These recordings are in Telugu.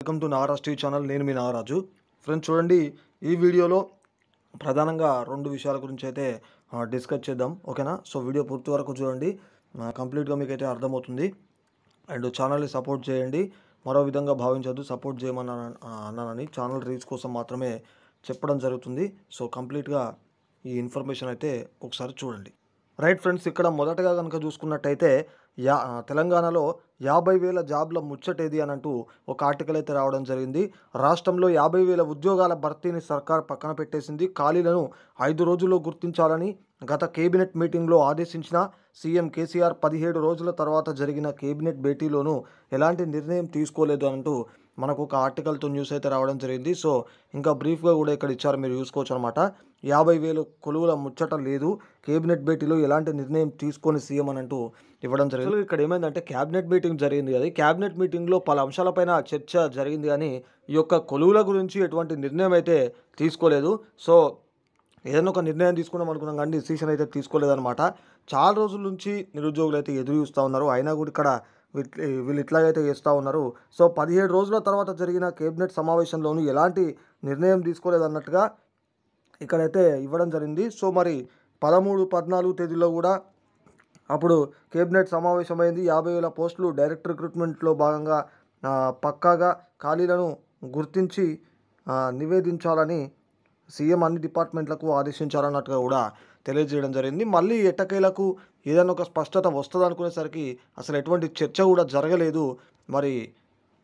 welcome to Naraj TV channel నేను మీ నాగరాజు ఫ్రెండ్స్ చూడండి ఈ వీడియోలో ప్రధానంగా రెండు విషయాల గురించి అయితే డిస్కస్ చేద్దాం ఓకేనా సో వీడియో పూర్తి వరకు చూడండి కంప్లీట్గా మీకు అయితే అర్థమవుతుంది అండ్ ఛానల్ని సపోర్ట్ చేయండి మరో విధంగా భావించద్దు సపోర్ట్ చేయమన్నా అన్నానని ఛానల్ రీచ్ కోసం మాత్రమే చెప్పడం జరుగుతుంది సో కంప్లీట్గా ఈ ఇన్ఫర్మేషన్ అయితే ఒకసారి చూడండి రైట్ ఫ్రెండ్స్ ఇక్కడ మొదటగా కనుక చూసుకున్నట్టయితే యా తెలంగాణలో యాభై వేల జాబ్ల ముచ్చటేది అని అంటూ ఒక ఆర్టికల్ అయితే రావడం జరిగింది రాష్ట్రంలో యాభై వేల ఉద్యోగాల భర్తీని సర్కార్ పక్కన పెట్టేసింది ఖాళీలను ఐదు రోజుల్లో గుర్తించాలని గత కేబినెట్ మీటింగ్లో ఆదేశించిన సీఎం కేసీఆర్ పదిహేడు రోజుల తర్వాత జరిగిన కేబినెట్ భేటీలోనూ ఎలాంటి నిర్ణయం తీసుకోలేదు అంటూ మనకు ఒక ఆర్టికల్తో న్యూస్ అయితే రావడం జరిగింది సో ఇంకా బ్రీఫ్గా కూడా ఇక్కడ ఇచ్చారు మీరు చూసుకోవచ్చు అనమాట యాభై వేలు కొలువుల ముచ్చట లేదు కేబినెట్ భేటీలో ఎలాంటి నిర్ణయం తీసుకొని సీఎం అని అంటూ ఇవ్వడం జరిగింది ఇక్కడ ఏమైందంటే క్యాబినెట్ మీటింగ్ జరిగింది అది క్యాబినెట్ మీటింగ్లో పలు అంశాలపైన చర్చ జరిగింది కానీ ఈ యొక్క కొలువుల గురించి ఎటువంటి నిర్ణయం అయితే తీసుకోలేదు సో ఏదైనా ఒక నిర్ణయం తీసుకున్నాం అనుకున్నాం కానీ డిసిషన్ అయితే తీసుకోలేదనమాట చాలా రోజుల నుంచి నిరుద్యోగులు అయితే ఎదురు చూస్తూ ఉన్నారు అయినా కూడా ఇక్కడ వీళ్ళు ఇట్లాగైతే చేస్తూ ఉన్నారు సో పదిహేడు రోజుల తర్వాత జరిగిన కేబినెట్ సమావేశంలోనూ ఎలాంటి నిర్ణయం తీసుకోలేదన్నట్టుగా ఇక్కడైతే ఇవ్వడం జరిగింది సో మరి పదమూడు పద్నాలుగు తేదీలో కూడా అప్పుడు కేబినెట్ సమావేశమైంది యాభై వేల పోస్టులు డైరెక్ట్ రిక్రూట్మెంట్లో భాగంగా పక్కాగా ఖాళీలను గుర్తించి నివేదించాలని సీఎం అన్ని డిపార్ట్మెంట్లకు ఆదేశించాలన్నట్టుగా కూడా తెలియజేయడం జరిగింది మళ్ళీ ఎట్టకేలకు ఏదైనా ఒక స్పష్టత వస్తుంది అనుకునేసరికి అసలు ఎటువంటి చర్చ కూడా జరగలేదు మరి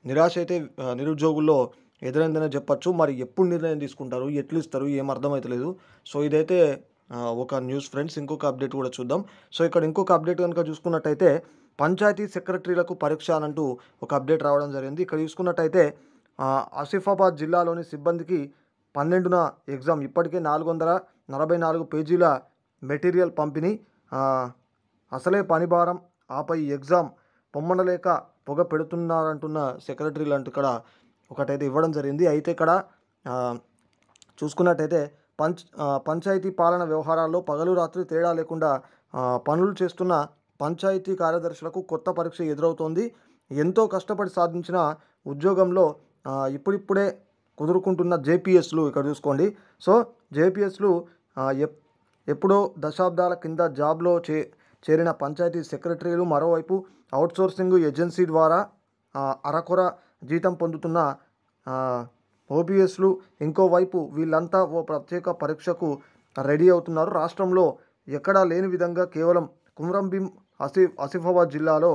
నిరాశ అయితే నిరుద్యోగుల్లో ఎదురైందనే చెప్పచ్చు మరి ఎప్పుడు నిర్ణయం తీసుకుంటారు ఎట్లు ఇస్తారు ఏం అర్థమవుతలేదు సో ఇదైతే ఒక న్యూస్ ఫ్రెండ్స్ ఇంకొక అప్డేట్ కూడా చూద్దాం సో ఇక్కడ ఇంకొక అప్డేట్ కనుక చూసుకున్నట్టయితే పంచాయతీ సెక్రటరీలకు పరీక్ష అనంటూ ఒక అప్డేట్ రావడం జరిగింది ఇక్కడ చూసుకున్నట్టయితే ఆసిఫాబాద్ జిల్లాలోని సిబ్బందికి పన్నెండున ఎగ్జామ్ ఇప్పటికే నాలుగు వందల నలభై నాలుగు పేజీల మెటీరియల్ పంపిణీ అసలే పనిభారం ఆపై ఎగ్జామ్ పొమ్మనలేక పొగ పెడుతున్నారంటున్న సెక్రటరీలు అంటూ ఇక్కడ ఒకటైతే ఇవ్వడం జరిగింది అయితే ఇక్కడ చూసుకున్నట్టయితే పంచ్ పంచాయతీ పాలన వ్యవహారాల్లో పగలు రాత్రి తేడా లేకుండా పనులు చేస్తున్న పంచాయతీ కార్యదర్శులకు కొత్త పరీక్ష ఎదురవుతోంది ఎంతో కష్టపడి సాధించిన ఉద్యోగంలో ఇప్పుడిప్పుడే కుదురుకుంటున్న జేపీఎస్లు ఇక్కడ చూసుకోండి సో జేపీఎస్లు ఎప్పుడో దశాబ్దాల కింద జాబ్లో చే చేరిన పంచాయతీ సెక్రటరీలు మరోవైపు అవుట్సోర్సింగ్ ఏజెన్సీ ద్వారా అరకొర జీతం పొందుతున్న ఓపీఎస్లు ఇంకోవైపు వీళ్ళంతా ఓ ప్రత్యేక పరీక్షకు రెడీ అవుతున్నారు రాష్ట్రంలో ఎక్కడా లేని విధంగా కేవలం కుమ్రంభీం ఆసిఫ్ ఆసిఫాబాద్ జిల్లాలో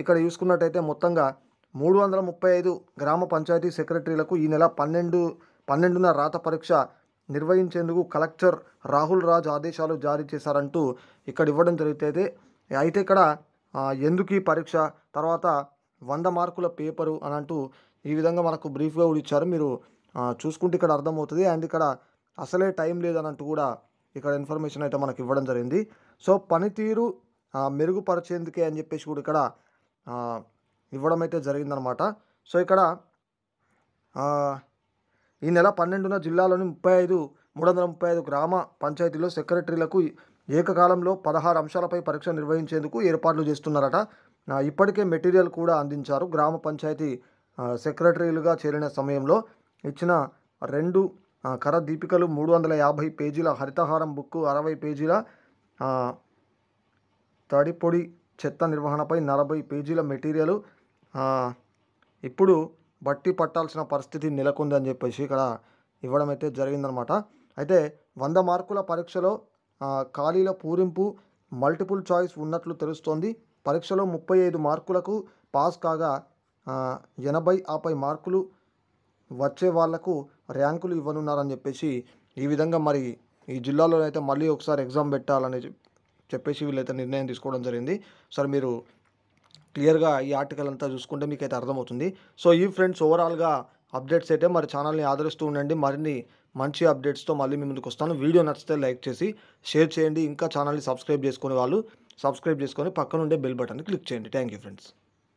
ఇక్కడ చూసుకున్నట్టయితే మొత్తంగా మూడు వందల ముప్పై ఐదు గ్రామ పంచాయతీ సెక్రటరీలకు ఈ నెల పన్నెండు పన్నెండున రాత పరీక్ష నిర్వహించేందుకు కలెక్టర్ రాహుల్ రాజ్ ఆదేశాలు జారీ చేశారంటూ ఇక్కడ ఇవ్వడం జరుగుతుంది అయితే ఇక్కడ ఎందుకు ఈ పరీక్ష తర్వాత వంద మార్కుల పేపరు అని అంటూ ఈ విధంగా మనకు బ్రీఫ్గా కూడా ఇచ్చారు మీరు చూసుకుంటే ఇక్కడ అర్థమవుతుంది అండ్ ఇక్కడ అసలే టైం లేదనంటూ కూడా ఇక్కడ ఇన్ఫర్మేషన్ అయితే మనకు ఇవ్వడం జరిగింది సో పనితీరు మెరుగుపరిచేందుకే అని చెప్పేసి కూడా ఇక్కడ ఇవ్వడం అయితే జరిగిందనమాట సో ఇక్కడ ఈ నెల పన్నెండున జిల్లాలోని ముప్పై ఐదు మూడు వందల ముప్పై ఐదు గ్రామ పంచాయతీలో సెక్రటరీలకు ఏకకాలంలో పదహారు అంశాలపై పరీక్ష నిర్వహించేందుకు ఏర్పాట్లు చేస్తున్నారట ఇప్పటికే మెటీరియల్ కూడా అందించారు గ్రామ పంచాయతీ సెక్రటరీలుగా చేరిన సమయంలో ఇచ్చిన రెండు కర దీపికలు మూడు వందల యాభై పేజీల హరితహారం బుక్ అరవై పేజీల తడిపొడి చెత్త నిర్వహణపై నలభై పేజీల మెటీరియల్ ఇప్పుడు బట్టి పట్టాల్సిన పరిస్థితి నెలకొందని చెప్పేసి ఇక్కడ ఇవ్వడం అయితే జరిగిందనమాట అయితే వంద మార్కుల పరీక్షలో ఖాళీల పూరింపు మల్టిపుల్ చాయిస్ ఉన్నట్లు తెలుస్తోంది పరీక్షలో ముప్పై ఐదు మార్కులకు పాస్ కాగా ఎనభై ఆపై మార్కులు వచ్చే వాళ్లకు ర్యాంకులు ఇవ్వనున్నారని చెప్పేసి ఈ విధంగా మరి ఈ జిల్లాలో అయితే మళ్ళీ ఒకసారి ఎగ్జామ్ పెట్టాలని చెప్పేసి వీళ్ళైతే నిర్ణయం తీసుకోవడం జరిగింది సార్ మీరు క్లియర్గా ఈ ఆర్టికల్ అంతా చూసుకుంటే మీకు అయితే అర్థమవుతుంది సో ఈ ఫ్రెండ్స్ ఓవరాల్గా అప్డేట్స్ అయితే మరి ఛానల్ని ఆదరిస్తూ ఉండండి మరిన్ని మంచి అప్డేట్స్తో మళ్ళీ మీ ముందుకు వస్తాను వీడియో నచ్చితే లైక్ చేసి షేర్ చేయండి ఇంకా ఛానల్ని సబ్స్క్రైబ్ చేసుకునే వాళ్ళు సబ్స్క్రైబ్ చేసుకొని పక్కన ఉండే బెల్ బటన్ క్లిక్ చేయండి థ్యాంక్ యూ ఫ్రెండ్స్